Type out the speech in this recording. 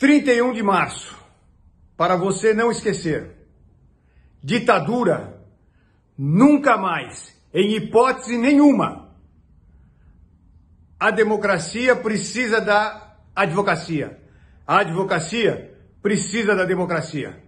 31 de março, para você não esquecer. Ditadura nunca mais, em hipótese nenhuma. A democracia precisa da advocacia. A advocacia precisa da democracia.